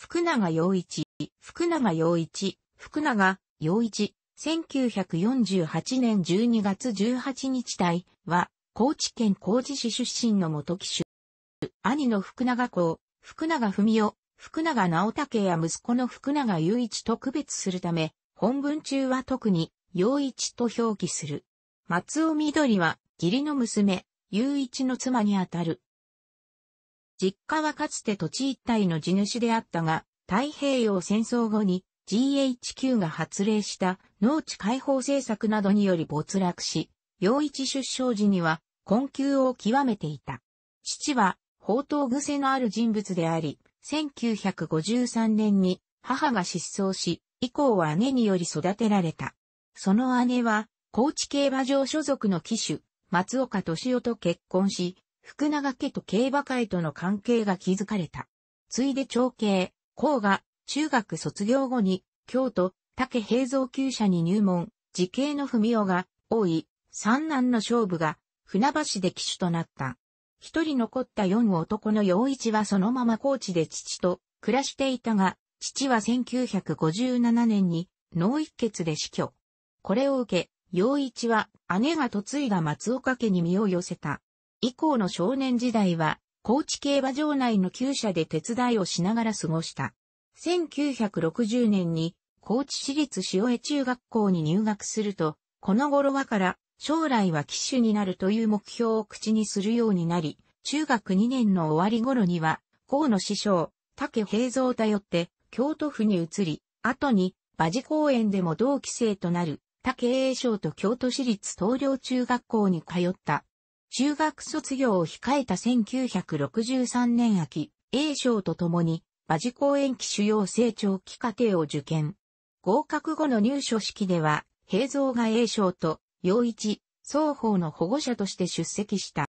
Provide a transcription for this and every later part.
福永陽一、福永陽一、福永陽一、1948年12月18日隊は、高知県高知市出身の元騎手。兄の福永公、福永文雄、福永直武や息子の福永雄一と区別するため、本文中は特に、陽一と表記する。松尾緑は、義理の娘、雄一の妻にあたる。実家はかつて土地一帯の地主であったが、太平洋戦争後に GHQ が発令した農地解放政策などにより没落し、陽一出生時には困窮を極めていた。父は、宝刀癖のある人物であり、1953年に母が失踪し、以降は姉により育てられた。その姉は、高知競馬場所属の騎手、松岡敏夫と結婚し、福永家と競馬会との関係が築かれた。ついで長兄、甲が中学卒業後に京都、竹平蔵厩舎に入門、時系の文雄が多い三男の勝負が船橋で騎手となった。一人残った四男の陽一はそのまま高知で父と暮らしていたが、父は1957年に脳一血で死去。これを受け、陽一は姉が嫁いだ松岡家に身を寄せた。以降の少年時代は、高知競馬場内の旧舎で手伝いをしながら過ごした。1960年に、高知市立塩江中学校に入学すると、この頃はから、将来は騎手になるという目標を口にするようになり、中学2年の終わり頃には、河野師匠、竹平蔵を頼って、京都府に移り、後に、馬事公園でも同期生となる、竹栄翔と京都市立東陵中学校に通った。中学卒業を控えた1963年秋、英章と共に、馬事公演期主要成長期課程を受験。合格後の入所式では、平蔵が英章と、陽一、双方の保護者として出席した。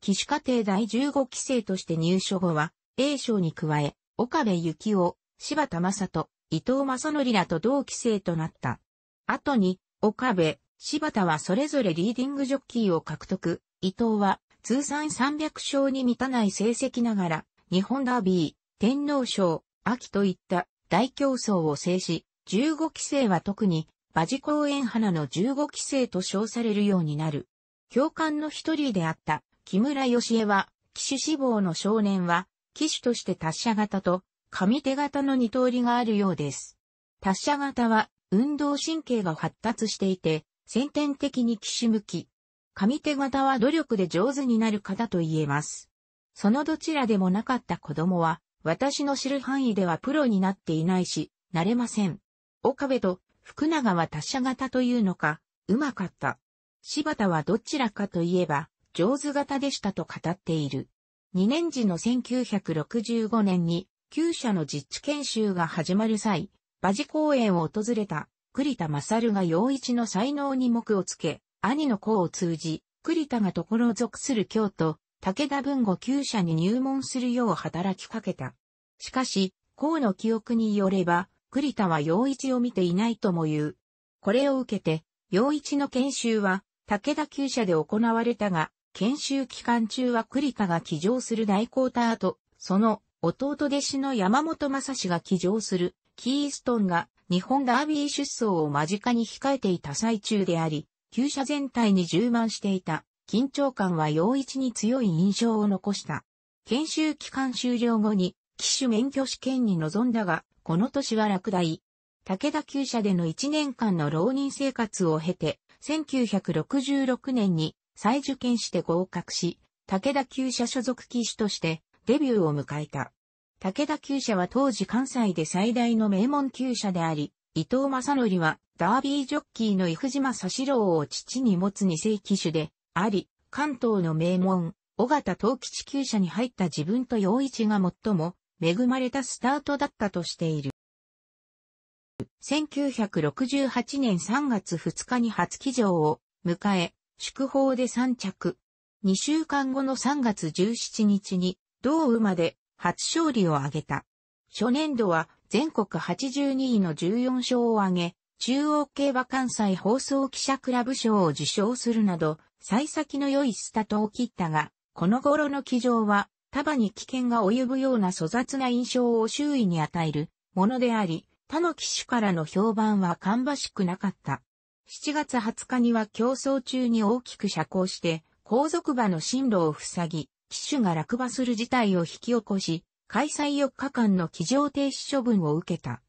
騎手課程第15期生として入所後は、英章に加え、岡部幸雄、柴田正人、伊藤正則らと同期生となった。後に、岡部、柴田はそれぞれリーディングジョッキーを獲得。伊藤は通算300勝に満たない成績ながら、日本ダービー、天皇賞、秋といった大競争を制し、15期生は特に、馬事公園花の15期生と称されるようになる。教官の一人であった木村義恵は、騎手志望の少年は、騎手として達者型と、上手型の二通りがあるようです。達者型は、運動神経が発達していて、先天的に騎士向き。上手型は努力で上手になる方と言えます。そのどちらでもなかった子供は、私の知る範囲ではプロになっていないし、なれません。岡部と福永は達者型というのか、うまかった。柴田はどちらかといえば、上手型でしたと語っている。2年時の1965年に、旧社の実地研修が始まる際、馬事公園を訪れた栗田勝が陽一の才能に目をつけ、兄の子を通じ、栗田が所属する京都、武田文吾厩舎に入門するよう働きかけた。しかし、孔の記憶によれば、栗田は陽一を見ていないとも言う。これを受けて、陽一の研修は、武田厩舎で行われたが、研修期間中は栗田が起乗する大コーターと、その弟弟子の山本正史が起乗するキーストンが日本ダービー出走を間近に控えていた最中であり、旧車全体に充満していた緊張感は陽一に強い印象を残した。研修期間終了後に、騎手免許試験に臨んだが、この年は落第。武田旧車での1年間の浪人生活を経て、1966年に再受験して合格し、武田旧車所属騎手としてデビューを迎えた。武田厩舎は当時関西で最大の名門厩舎であり、伊藤正則はダービージョッキーの伊藤島佐郎を父に持つ二世騎手であり、関東の名門、尾形東吉厩舎に入った自分と陽一が最も恵まれたスタートだったとしている。1968年3月2日に初騎乗を迎え、祝砲で3着。2週間後の3月17日に、同馬で初勝利を挙げた。初年度は全国82位の14勝を挙げ、中央競馬関西放送記者クラブ賞を受賞するなど、幸先の良いスタートを切ったが、この頃の騎乗は、束に危険が及ぶような粗雑な印象を周囲に与えるものであり、他の騎手からの評判は芳しくなかった。7月20日には競争中に大きく遮光して、後続馬の進路を塞ぎ、機種が落馬する事態を引き起こし、開催4日間の機場停止処分を受けた。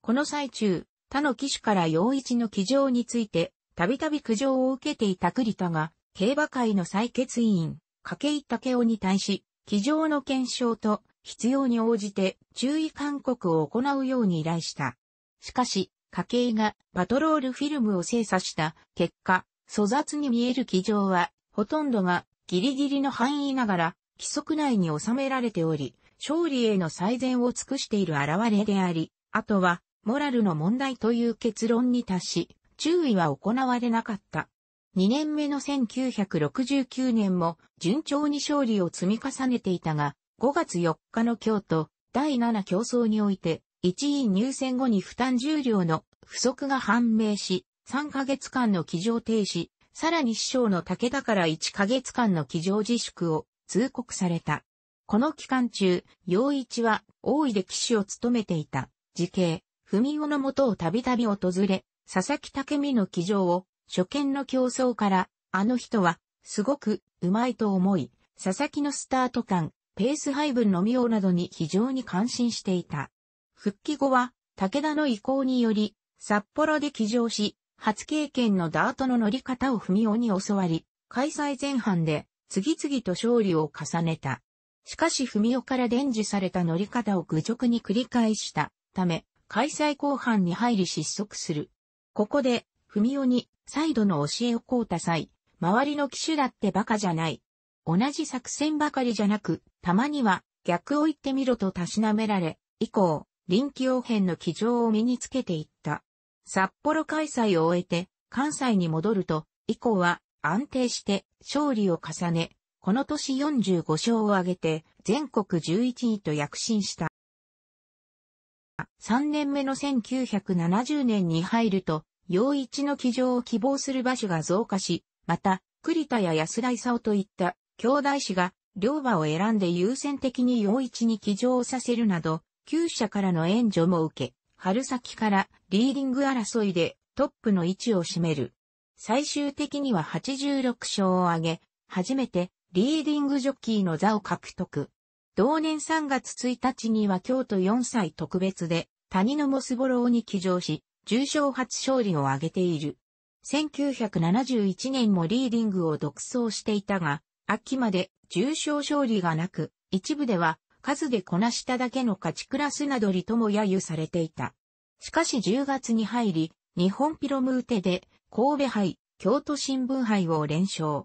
この最中、他の機種から陽一の機場について、たびたび苦情を受けていた栗田が、競馬会の採決委員、筧井武雄に対し、機場の検証と、必要に応じて注意勧告を行うように依頼した。しかし、筧井がパトロールフィルムを精査した結果、粗雑に見える機場は、ほとんどがギリギリの範囲ながら、規則内に収められており、勝利への最善を尽くしている現れであり、あとは、モラルの問題という結論に達し、注意は行われなかった。2年目の1969年も順調に勝利を積み重ねていたが、5月4日の京都第7競争において、1位入選後に負担重量の不足が判明し、3ヶ月間の騎乗停止、さらに師匠の武田から1ヶ月間の騎乗自粛を通告された。この期間中、陽一は大井で騎士を務めていた、時計、文夫のもとをたびたび訪れ、佐々木武美の騎乗を初見の競争から、あの人は、すごく、うまいと思い、佐々木のスタート感、ペース配分の妙などに非常に感心していた。復帰後は、武田の意向により、札幌で騎乗し、初経験のダートの乗り方を文雄に教わり、開催前半で次々と勝利を重ねた。しかし文雄から伝授された乗り方を愚直に繰り返したため、開催後半に入り失速する。ここで、文雄に再度の教えをこうた際、周りの機種だって馬鹿じゃない。同じ作戦ばかりじゃなく、たまには逆を言ってみろとたしなめられ、以降、臨機応変の機上を身につけていった。札幌開催を終えて関西に戻ると、以降は安定して勝利を重ね、この年45勝を挙げて全国11位と躍進した。3年目の1970年に入ると、洋一の騎乗を希望する場所が増加し、また、栗田や安田勲といった兄弟子が両馬を選んで優先的に洋一に騎乗をさせるなど、旧社からの援助も受け、春先からリーディング争いでトップの位置を占める。最終的には86勝を挙げ、初めてリーディングジョッキーの座を獲得。同年3月1日には京都4歳特別で、谷のモスボローに騎乗し、重賞初勝利を挙げている。1971年もリーディングを独走していたが、秋まで重賞勝利がなく、一部では数でこなしただけの勝ちクラスなどりとも揶揄されていた。しかし10月に入り、日本ピロムーテで神戸杯、京都新聞杯を連勝。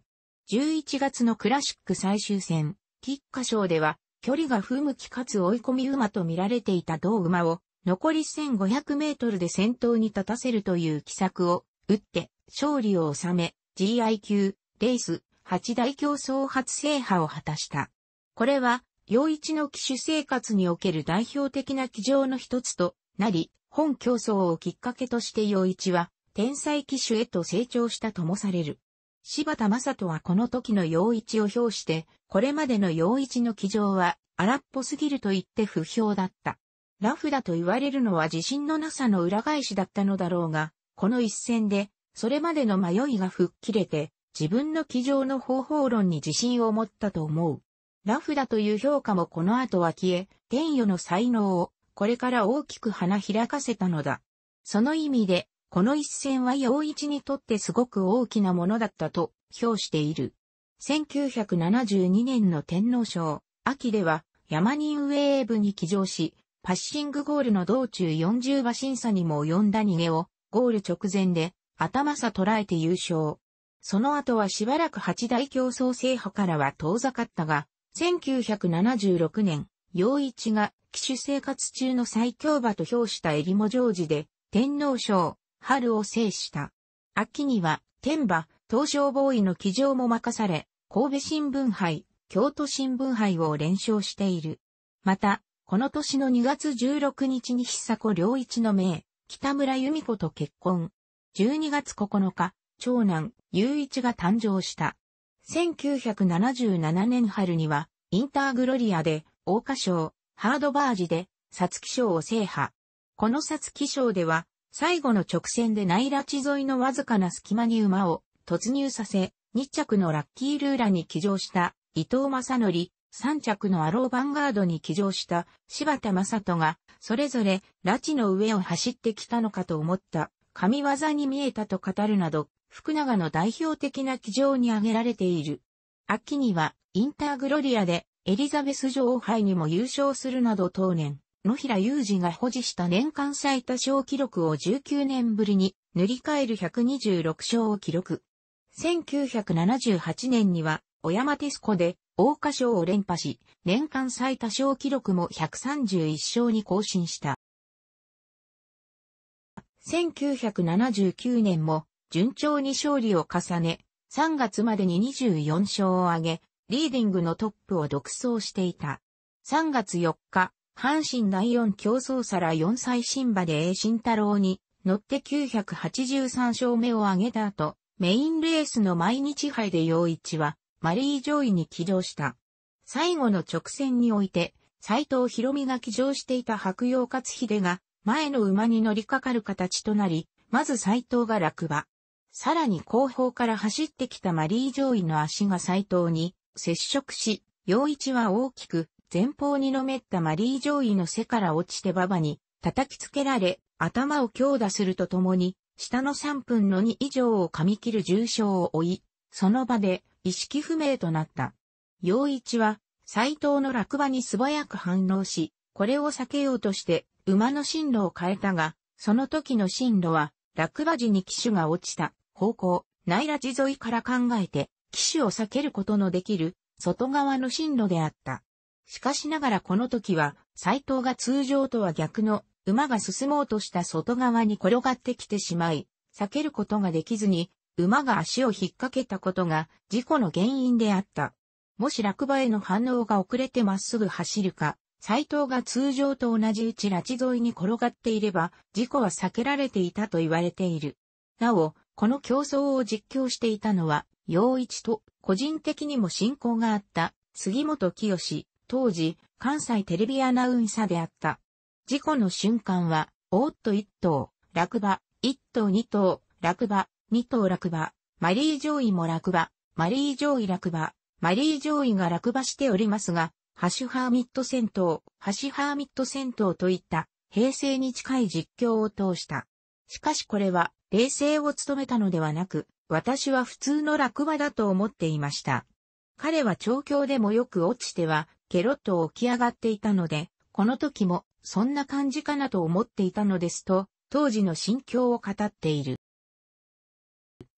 11月のクラシック最終戦、菊花賞では、距離が不向きかつ追い込み馬と見られていた同馬を、残り1500メートルで先頭に立たせるという奇策を、打って、勝利を収め、GI 級、レース、八大競争初制覇を果たした。これは、陽一の騎手生活における代表的な騎乗の一つとなり、本競争をきっかけとして陽一は、天才騎手へと成長したともされる。柴田正人はこの時の陽一を評して、これまでの陽一の騎乗は荒っぽすぎると言って不評だった。ラフだと言われるのは自信のなさの裏返しだったのだろうが、この一戦で、それまでの迷いが吹っ切れて、自分の騎乗の方法論に自信を持ったと思う。ラフだという評価もこの後は消え、天与の才能をこれから大きく花開かせたのだ。その意味で、この一戦は陽一にとってすごく大きなものだったと評している。1972年の天皇賞、秋では山人ウェーブに騎乗し、パッシングゴールの道中40馬審査にも及んだ逃げを、ゴール直前で頭さ捉えて優勝。その後はしばらく八大競争制覇からは遠ざかったが、1976年、陽一が騎手生活中の最強馬と評した襟も常時で、天皇賞、春を制した。秋には、天馬、東証防衛の騎乗も任され、神戸新聞杯、京都新聞杯を連勝している。また、この年の2月16日に久子良一の名、北村由美子と結婚。12月9日、長男、雄一が誕生した。1977年春には、インターグロリアで、桜花賞、ハードバージで、サツキ賞を制覇。このサツキ賞では、最後の直線で内拉致沿いのわずかな隙間に馬を突入させ、2着のラッキールーラに騎乗した伊藤正則、3着のアローバンガードに騎乗した柴田正人が、それぞれ拉致の上を走ってきたのかと思った、神業に見えたと語るなど、福永の代表的な記上に挙げられている。秋には、インターグロリアで、エリザベス女王杯にも優勝するなど当年、野平雄二が保持した年間最多勝記録を19年ぶりに塗り替える126勝を記録。1978年には、小山テスコで、大花賞を連覇し、年間最多勝記録も131勝に更新した。1979年も、順調に勝利を重ね、3月までに24勝を挙げ、リーディングのトップを独走していた。3月4日、阪神第4競争皿4歳新馬で A 新太郎に乗って983勝目を挙げた後、メインレースの毎日杯で陽一はマリー上位に起動した。最後の直線において、斎藤博美が起乗していた白洋勝秀が前の馬に乗りかかる形となり、まず斎藤が落馬。さらに後方から走ってきたマリー・ジョイの足が斎藤に接触し、陽一は大きく前方にのめったマリー・ジョイの背から落ちて馬場に叩きつけられ、頭を強打するとともに、下の3分の2以上を噛み切る重傷を負い、その場で意識不明となった。陽一は斎藤の落馬に素早く反応し、これを避けようとして馬の進路を変えたが、その時の進路は落馬時に騎手が落ちた。方向、内拉地沿いから考えて、騎手を避けることのできる、外側の進路であった。しかしながらこの時は、斎藤が通常とは逆の、馬が進もうとした外側に転がってきてしまい、避けることができずに、馬が足を引っ掛けたことが事故の原因であった。もし落馬への反応が遅れてまっすぐ走るか、斎藤が通常と同じうち拉致沿いに転がっていれば、事故は避けられていたと言われている。なお、この競争を実況していたのは、陽一と個人的にも親交があった杉本清、当時関西テレビアナウンサーであった。事故の瞬間は、おっと一頭、落馬、一頭二頭、落馬、二頭落馬、マリー上位も落馬、マリー上位落馬、マリー上位が落馬しておりますが、ハシュハーミット戦闘、ハシュハーミット戦闘といった平成に近い実況を通した。しかしこれは、冷静を務めたのではなく、私は普通の落馬だと思っていました。彼は調教でもよく落ちては、ケロッと起き上がっていたので、この時も、そんな感じかなと思っていたのですと、当時の心境を語っている。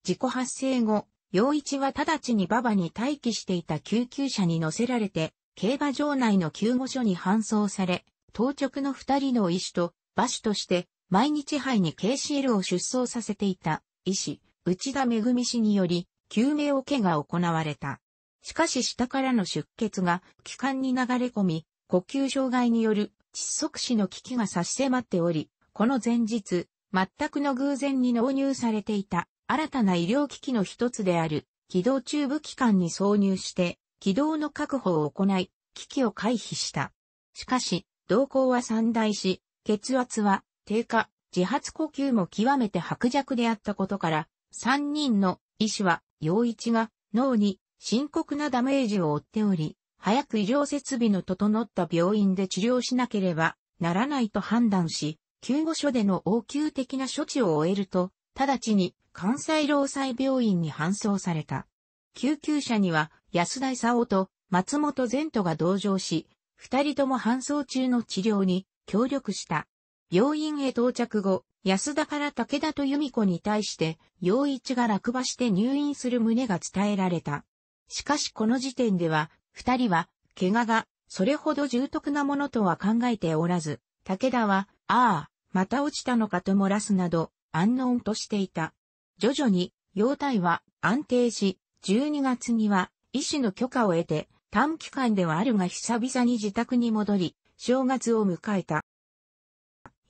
事故発生後、陽一は直ちに馬場に待機していた救急車に乗せられて、競馬場内の救護所に搬送され、当直の二人の医師と馬主として毎日杯に KCL を出走させていた医師、内田恵氏により、救命桶が行われた。しかし下からの出血が気管に流れ込み、呼吸障害による窒息死の危機が差し迫っており、この前日、全くの偶然に納入されていた新たな医療機器の一つである気道チューブ機関に挿入して気道の確保を行い、危機を回避した。しかし、動向は散大し、血圧は低下、自発呼吸も極めて薄弱であったことから、三人の医師は、陽一が脳に深刻なダメージを負っており、早く医療設備の整った病院で治療しなければならないと判断し、救護所での応急的な処置を終えると、直ちに関西労災病院に搬送された。救急車には安田夫と松本善斗が同乗し、二人とも搬送中の治療に協力した。病院へ到着後、安田から武田と由美子に対して、陽一が落馬して入院する旨が伝えられた。しかしこの時点では、二人は、怪我が、それほど重篤なものとは考えておらず、武田は、ああ、また落ちたのかと漏らすなど、安穏としていた。徐々に、容体は安定し、12月には、医師の許可を得て、短期間ではあるが久々に自宅に戻り、正月を迎えた。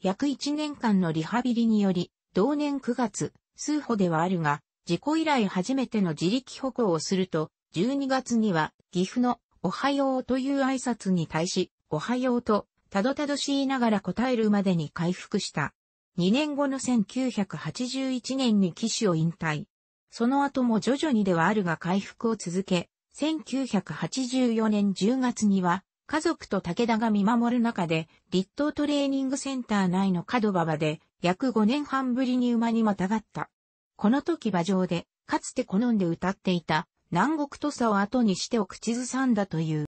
約1年間のリハビリにより、同年9月、数歩ではあるが、事故以来初めての自力歩行をすると、12月には、岐阜の、おはようという挨拶に対し、おはようと、たどたどしいながら答えるまでに回復した。2年後の1981年に騎手を引退。その後も徐々にではあるが回復を続け、1984年10月には、家族と武田が見守る中で、立東トレーニングセンター内の角馬場で、約5年半ぶりに馬にまたがった。この時馬上で、かつて好んで歌っていた、南国土佐を後にしてを口ずさんだという。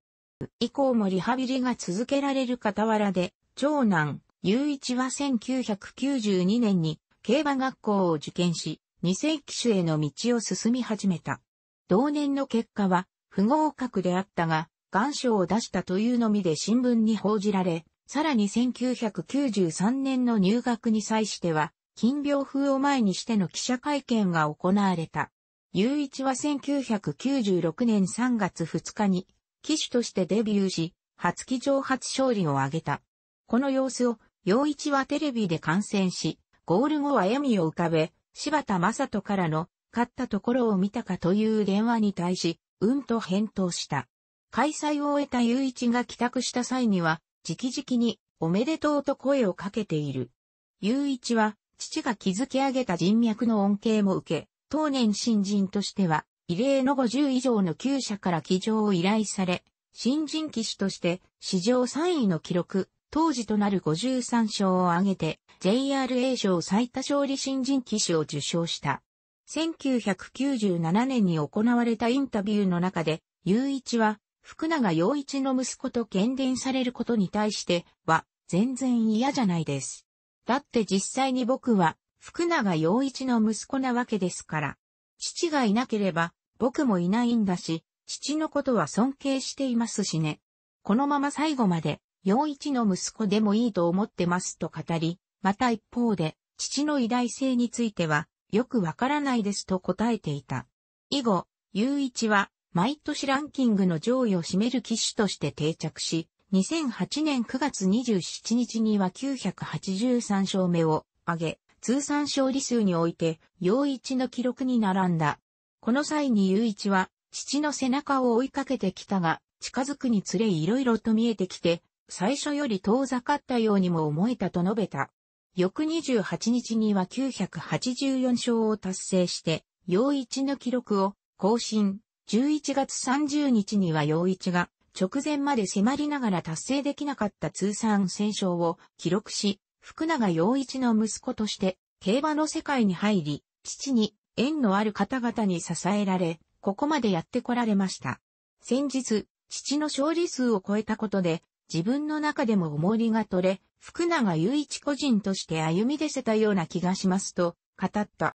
以降もリハビリが続けられる傍らで、長男、雄一は1992年に競馬学校を受験し、二世紀種への道を進み始めた。同年の結果は不合格であったが、願書を出したというのみで新聞に報じられ、さらに1993年の入学に際しては、金病風を前にしての記者会見が行われた。雄一は1996年3月2日に、騎手としてデビューし、初騎乗初勝利を挙げた。この様子を、陽一はテレビで観戦し、ゴール後は笑みを浮かべ、柴田正人からの、勝ったところを見たかという電話に対し、うんと返答した。開催を終えた雄一が帰宅した際には、直々に、おめでとうと声をかけている。雄一は、父が築き上げた人脈の恩恵も受け、当年新人としては、異例の50以上の旧社から起乗を依頼され、新人騎士として史上3位の記録、当時となる53勝を挙げて、JRA 賞最多勝利新人騎士を受賞した。1997年に行われたインタビューの中で、雄一は福永陽一の息子と喧伝されることに対しては、全然嫌じゃないです。だって実際に僕は、福永陽一の息子なわけですから。父がいなければ、僕もいないんだし、父のことは尊敬していますしね。このまま最後まで、陽一の息子でもいいと思ってますと語り、また一方で、父の偉大性については、よくわからないですと答えていた。以後、雄一は、毎年ランキングの上位を占める機種として定着し、2008年9月27日には983勝目を挙げ、通算勝利数において、陽一の記録に並んだ。この際に雄一は、父の背中を追いかけてきたが、近づくにつれ色々と見えてきて、最初より遠ざかったようにも思えたと述べた。翌28日には984勝を達成して、陽一の記録を更新。11月30日には陽一が直前まで迫りながら達成できなかった通算戦勝を記録し、福永陽一の息子として競馬の世界に入り、父に縁のある方々に支えられ、ここまでやってこられました。先日、父の勝利数を超えたことで、自分の中でも重りが取れ、福永雄一個人として歩み出せたような気がしますと、語った。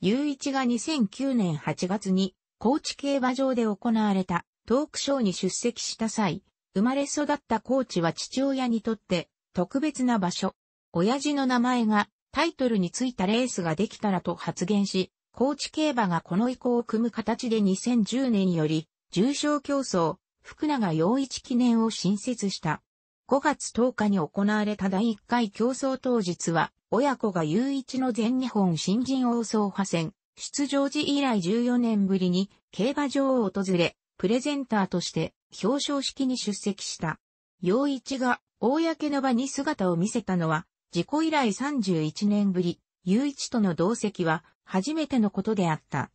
雄一が2009年8月に高知競馬場で行われたトークショーに出席した際、生まれ育った高知は父親にとって特別な場所。親父の名前がタイトルについたレースができたらと発言し、高知競馬がこの意向を組む形で2010年より重賞競争、福永陽一記念を新設した。5月10日に行われた第1回競争当日は、親子が唯一の全日本新人王総派戦、出場時以来14年ぶりに競馬場を訪れ、プレゼンターとして表彰式に出席した。陽一が公の場に姿を見せたのは、事故以来31年ぶり、雄一との同席は初めてのことであった。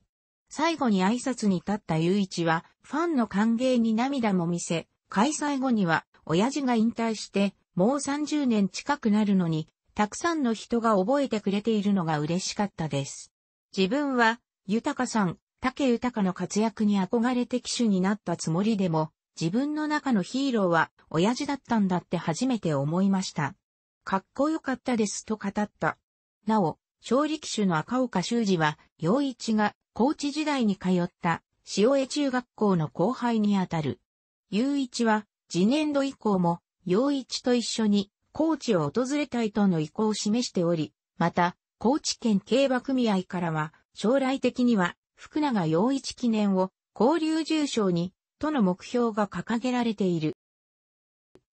最後に挨拶に立った雄一は、ファンの歓迎に涙も見せ、開催後には、親父が引退して、もう30年近くなるのに、たくさんの人が覚えてくれているのが嬉しかったです。自分は、豊さん、竹豊の活躍に憧れて騎手になったつもりでも、自分の中のヒーローは親父だったんだって初めて思いました。かっこよかったですと語った。なお、勝利騎手の赤岡修二は、陽一が高知時代に通った塩江中学校の後輩にあたる。雄一は、次年度以降も、陽一と一緒に高知を訪れたいとの意向を示しており、また、高知県競馬組合からは、将来的には、福永陽一記念を、交流重賞に、との目標が掲げられている。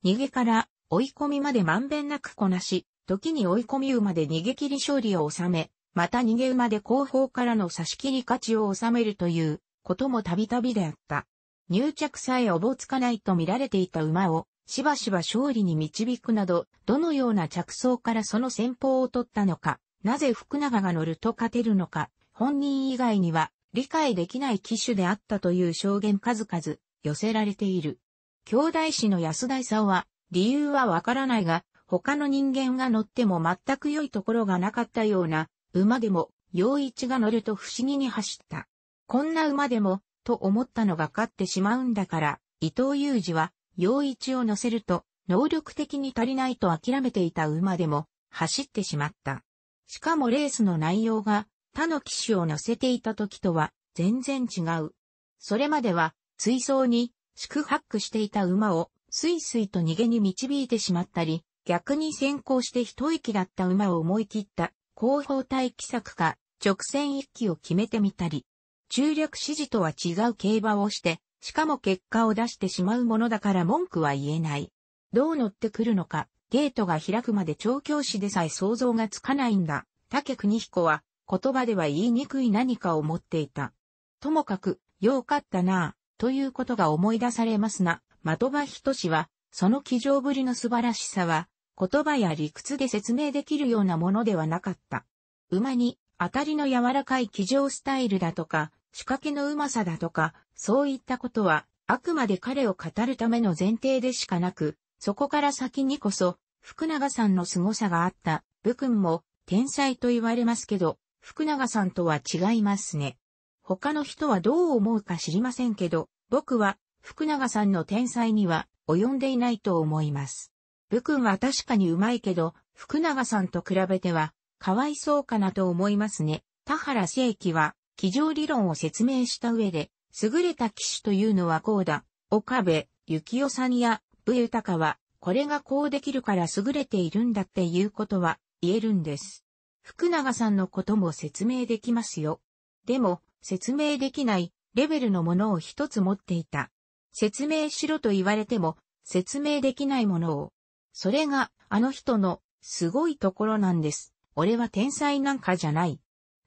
逃げから追い込みまでまんべんなくこなし、時に追い込み馬で逃げ切り勝利を収め、また逃げ馬で後方からの差し切り勝ちを収めるということもたびたびであった。入着さえおぼつかないと見られていた馬をしばしば勝利に導くなど、どのような着想からその戦法を取ったのか、なぜ福永が乗ると勝てるのか、本人以外には理解できない機種であったという証言数々寄せられている。兄弟子の安大さんは、理由はわからないが、他の人間が乗っても全く良いところがなかったような、馬でも、陽一が乗ると不思議に走った。こんな馬でも、と思ったのが勝ってしまうんだから、伊藤雄二は、陽一を乗せると、能力的に足りないと諦めていた馬でも、走ってしまった。しかもレースの内容が、他の騎手を乗せていた時とは、全然違う。それまでは、追走に、宿泊していた馬を、スイスイと逃げに導いてしまったり、逆に先行して一息だった馬を思い切った後方待規策か直線一騎を決めてみたり、中略指示とは違う競馬をしてしかも結果を出してしまうものだから文句は言えない。どう乗ってくるのか、ゲートが開くまで調教師でさえ想像がつかないんだ。竹国彦は、言葉では言いにくい何かを持っていた。ともかく、よかったなということが思い出されますな。的場としは、その気丈ぶりの素晴らしさは、言葉や理屈で説明できるようなものではなかった。馬に、当たりの柔らかい気丈スタイルだとか、仕掛けのうまさだとか、そういったことは、あくまで彼を語るための前提でしかなく、そこから先にこそ、福永さんの凄さがあった、武君も、天才と言われますけど、福永さんとは違いますね。他の人はどう思うか知りませんけど、僕は、福永さんの天才には、及んでいないと思います。武君は確かにうまいけど、福永さんと比べては、かわいそうかなと思いますね。田原正規は、机上理論を説明した上で、優れた機種というのはこうだ。岡部、幸雄さんや、武豊は、これがこうできるから優れているんだっていうことは言えるんです。福永さんのことも説明できますよ。でも、説明できないレベルのものを一つ持っていた。説明しろと言われても、説明できないものを。それが、あの人の、すごいところなんです。俺は天才なんかじゃない。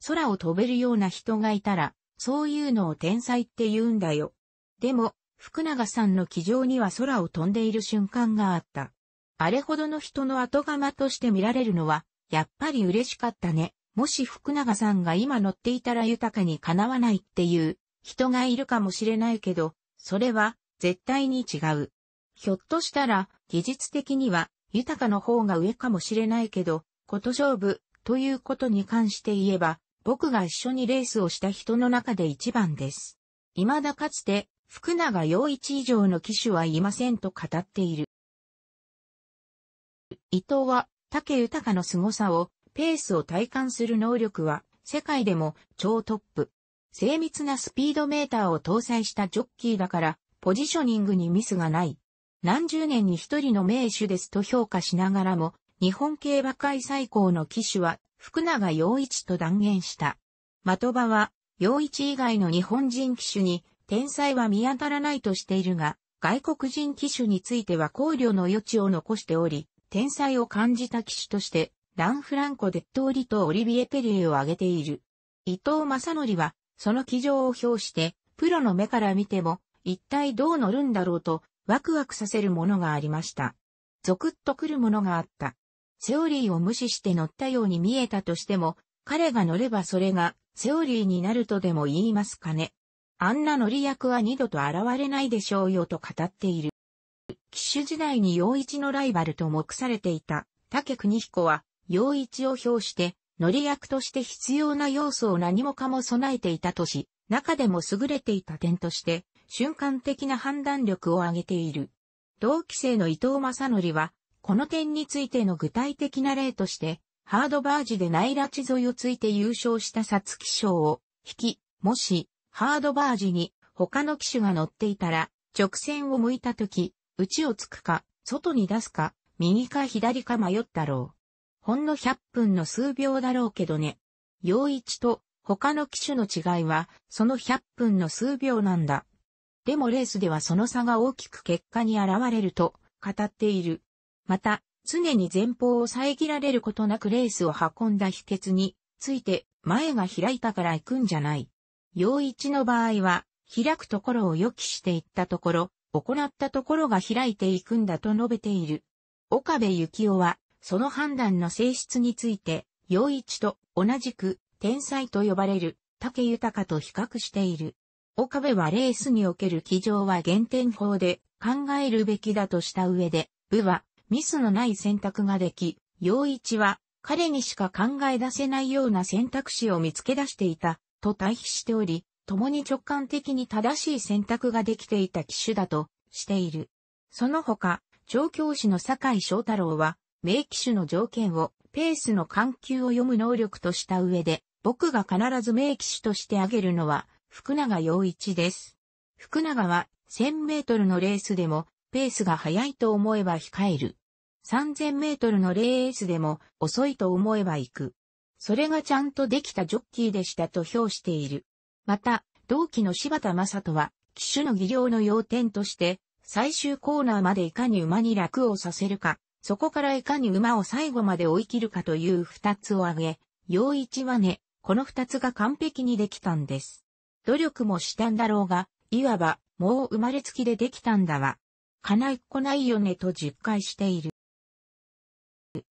空を飛べるような人がいたら、そういうのを天才って言うんだよ。でも、福永さんの気丈には空を飛んでいる瞬間があった。あれほどの人の後釜として見られるのは、やっぱり嬉しかったね。もし福永さんが今乗っていたら豊かにかなわないっていう人がいるかもしれないけど、それは絶対に違う。ひょっとしたら技術的には豊かの方が上かもしれないけど、こと勝負ということに関して言えば僕が一緒にレースをした人の中で一番です。未だかつて、福永洋一以上の騎手はいませんと語っている。伊藤は、竹豊の凄さを、ペースを体感する能力は、世界でも超トップ。精密なスピードメーターを搭載したジョッキーだから、ポジショニングにミスがない。何十年に一人の名手ですと評価しながらも、日本競馬界最高の騎手は福永陽一と断言した。的場は、陽一以外の日本人機種に天才は見当たらないとしているが、外国人機種については考慮の余地を残しており、天才を感じた機種として、ラン・フランコ・デッドーリとオリビエ・ペリエを挙げている。伊藤正則は、その機上を表して、プロの目から見ても、一体どう乗るんだろうと、ワクワクさせるものがありました。ゾクッとくるものがあった。セオリーを無視して乗ったように見えたとしても、彼が乗ればそれがセオリーになるとでも言いますかね。あんな乗り役は二度と現れないでしょうよと語っている。騎手時代に陽一のライバルと目されていた竹国彦は、陽一を表して、乗り役として必要な要素を何もかも備えていたとし、中でも優れていた点として、瞬間的な判断力を上げている。同期生の伊藤正則は、この点についての具体的な例として、ハードバージでナイラチ沿いをついて優勝したサツキ賞を引き、もし、ハードバージに他の機種が乗っていたら、直線を向いたとき、内をつくか、外に出すか、右か左か迷ったろう。ほんの100分の数秒だろうけどね。陽一と他の機種の違いは、その100分の数秒なんだ。でもレースではその差が大きく結果に現れると語っている。また、常に前方を遮られることなくレースを運んだ秘訣について、前が開いたから行くんじゃない。陽一の場合は、開くところを予期していったところ、行ったところが開いていくんだと述べている。岡部幸男は、その判断の性質について、陽一と同じく天才と呼ばれる竹豊と比較している。岡部はレースにおける騎乗は原点法で考えるべきだとした上で、部はミスのない選択ができ、陽一は彼にしか考え出せないような選択肢を見つけ出していた、と対比しており、共に直感的に正しい選択ができていた機種だとしている。その他、調教師の坂井翔太郎は、名機種の条件をペースの緩急を読む能力とした上で、僕が必ず名機種として挙げるのは、福永陽一です。福永は1000メートルのレースでもペースが速いと思えば控える。3000メートルのレースでも遅いと思えば行く。それがちゃんとできたジョッキーでしたと評している。また、同期の柴田正人は、騎手の技量の要点として、最終コーナーまでいかに馬に楽をさせるか、そこからいかに馬を最後まで追い切るかという二つを挙げ、陽一はね、この二つが完璧にできたんです。努力もしたんだろうが、いわば、もう生まれつきでできたんだわ。かないっこないよねと実戒している。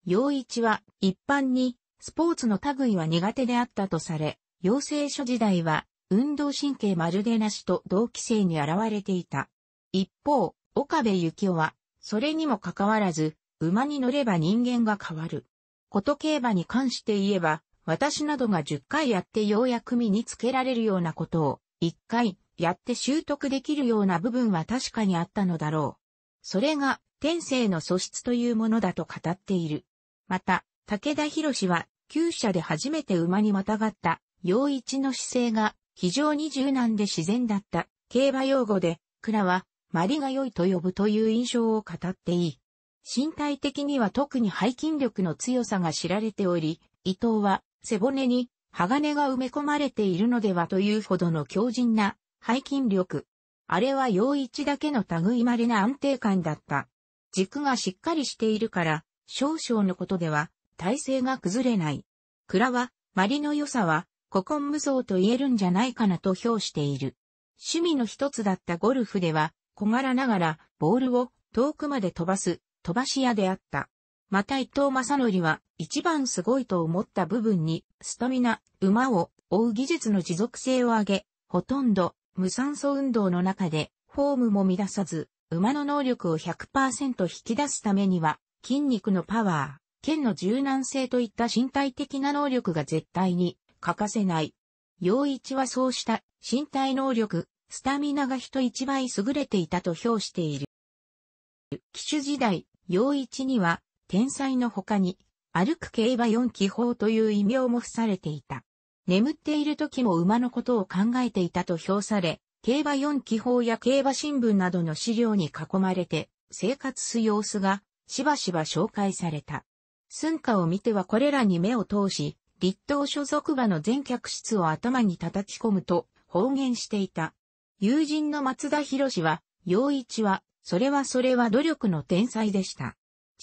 陽一は一般にスポーツの類は苦手であったとされ、養成所時代は運動神経まるでなしと同期生に現れていた。一方、岡部幸雄は、それにもかかわらず、馬に乗れば人間が変わる。こと競馬に関して言えば、私などが10回やってようやく身につけられるようなことを、1回やって習得できるような部分は確かにあったのだろう。それが天性の素質というものだと語っている。また、武田博士は、旧車で初めて馬にまたがった、陽一の姿勢が非常に柔軟で自然だった、競馬用語で、蔵は、マリが良いと呼ぶという印象を語っていい。身体的には特に背筋力の強さが知られており、伊藤は背骨に鋼が埋め込まれているのではというほどの強靭な背筋力、あれは陽一だけの類まれな安定感だった。軸がしっかりしているから、少々のことでは、体勢が崩れない。蔵は、マリの良さは、古今無双と言えるんじゃないかなと評している。趣味の一つだったゴルフでは、小柄ながら、ボールを遠くまで飛ばす、飛ばし屋であった。また伊藤正則は、一番すごいと思った部分に、スタミナ、馬を追う技術の持続性を上げ、ほとんど無酸素運動の中で、フォームも乱さず、馬の能力を100%引き出すためには、筋肉のパワー、剣の柔軟性といった身体的な能力が絶対に欠かせない。陽一はそうした身体能力、スタミナが人一倍優れていたと評している。騎手時代、陽一には、天才の他に、歩く競馬四気法という異名も付されていた。眠っている時も馬のことを考えていたと評され、競馬四気泡や競馬新聞などの資料に囲まれて生活す様子がしばしば紹介された。寸下を見てはこれらに目を通し、立東所属馬の全客室を頭に叩き込むと方言していた。友人の松田博士は、陽一は、それはそれは努力の天才でした。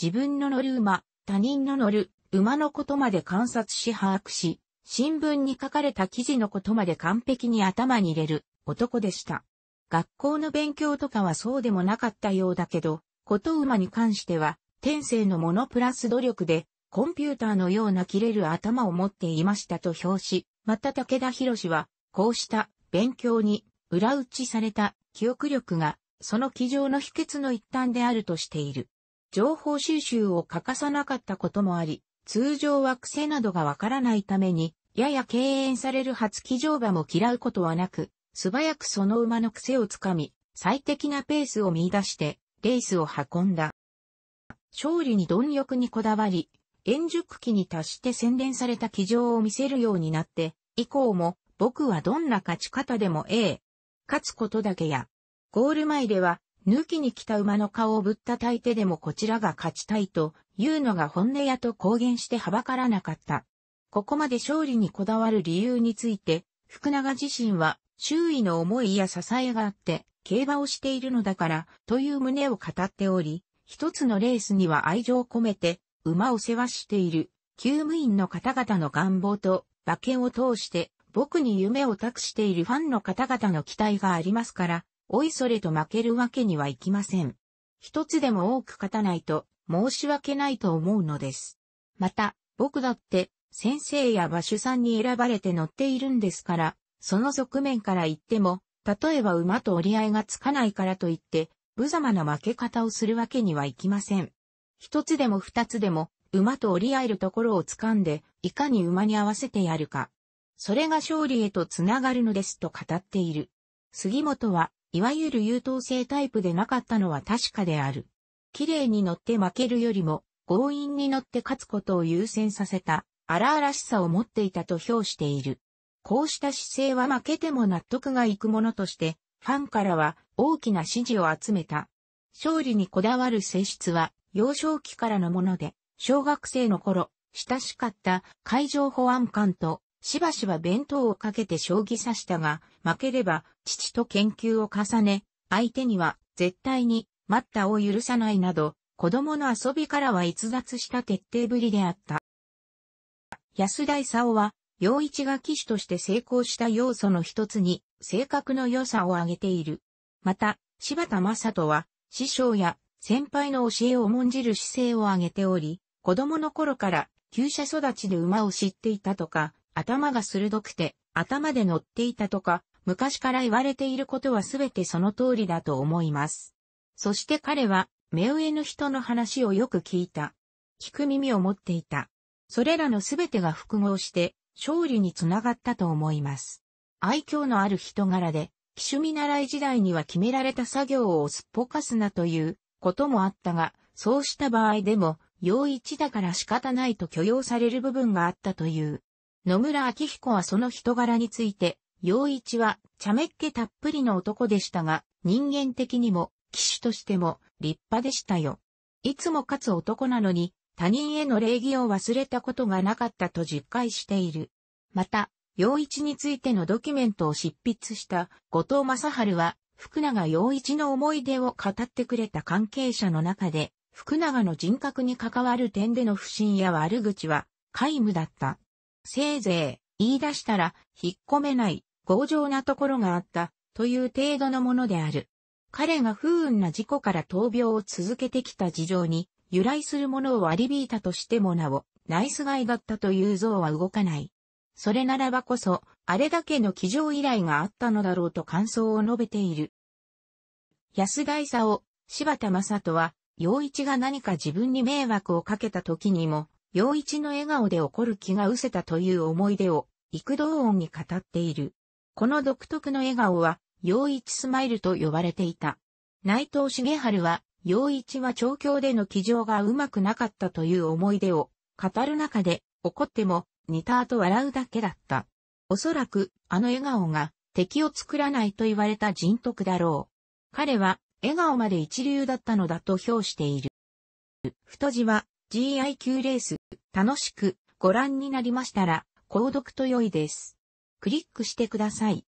自分の乗る馬、他人の乗る馬のことまで観察し把握し、新聞に書かれた記事のことまで完璧に頭に入れる男でした。学校の勉強とかはそうでもなかったようだけど、こと馬に関しては、天性のものプラス努力で、コンピューターのような切れる頭を持っていましたと表し、また武田博士は、こうした勉強に裏打ちされた記憶力が、その机上の秘訣の一端であるとしている。情報収集を欠かさなかったこともあり、通常は癖などがわからないために、やや敬遠される初騎乗馬も嫌うことはなく、素早くその馬の癖をつかみ、最適なペースを見出して、レースを運んだ。勝利に貪欲にこだわり、円熟期に達して洗練された騎乗を見せるようになって、以降も、僕はどんな勝ち方でもええ。勝つことだけや。ゴール前では、抜きに来た馬の顔をぶったたいてでもこちらが勝ちたいというのが本音やと公言してはばからなかった。ここまで勝利にこだわる理由について、福永自身は、周囲の思いや支えがあって、競馬をしているのだから、という旨を語っており、一つのレースには愛情を込めて、馬を世話している、厩務員の方々の願望と、馬券を通して、僕に夢を託しているファンの方々の期待がありますから、おいそれと負けるわけにはいきません。一つでも多く勝たないと、申し訳ないと思うのです。また、僕だって、先生や馬主さんに選ばれて乗っているんですから、その側面から言っても、例えば馬と折り合いがつかないからといって、無様な負け方をするわけにはいきません。一つでも二つでも、馬と折り合えるところを掴んで、いかに馬に合わせてやるか。それが勝利へとつながるのですと語っている。杉本は、いわゆる優等生タイプでなかったのは確かである。綺麗に乗って負けるよりも、強引に乗って勝つことを優先させた荒々しさを持っていたと評している。こうした姿勢は負けても納得がいくものとして、ファンからは大きな支持を集めた。勝利にこだわる性質は幼少期からのもので、小学生の頃、親しかった海上保安官としばしば弁当をかけて将棋さしたが、負ければ父と研究を重ね、相手には絶対に待ったを許さないなど、子供の遊びからは逸脱した徹底ぶりであった。安田勲は、洋一が騎手として成功した要素の一つに、性格の良さを挙げている。また、柴田正人は、師匠や先輩の教えを重んじる姿勢を挙げており、子供の頃から、厩舎育ちで馬を知っていたとか、頭が鋭くて、頭で乗っていたとか、昔から言われていることはすべてその通りだと思います。そして彼は、目上の人の話をよく聞いた。聞く耳を持っていた。それらのすべてが複合して勝利につながったと思います。愛嬌のある人柄で、騎手見習い時代には決められた作業をすっぽかすなということもあったが、そうした場合でも、陽一だから仕方ないと許容される部分があったという。野村明彦はその人柄について、陽一は茶目っ気たっぷりの男でしたが、人間的にも、騎手としても立派でしたよ。いつも勝つ男なのに、他人への礼儀を忘れたことがなかったと実戒している。また、陽一についてのドキュメントを執筆した後藤正春は、福永陽一の思い出を語ってくれた関係者の中で、福永の人格に関わる点での不信や悪口は、皆無だった。せいぜい、言い出したら、引っ込めない、強情なところがあった、という程度のものである。彼が不運な事故から闘病を続けてきた事情に、由来するものを割り引いたとしてもなお、ナイスガイだったという像は動かない。それならばこそ、あれだけの騎乗依頼があったのだろうと感想を述べている。安佐を、柴田正人は、陽一が何か自分に迷惑をかけた時にも、陽一の笑顔で怒る気が失せたという思い出を、幾度音に語っている。この独特の笑顔は、陽一スマイルと呼ばれていた。内藤茂春は、陽一は調教での騎乗がうまくなかったという思い出を語る中で怒っても似た後笑うだけだった。おそらくあの笑顔が敵を作らないと言われた人徳だろう。彼は笑顔まで一流だったのだと評している。太字は GIQ レース楽しくご覧になりましたら購読と良いです。クリックしてください。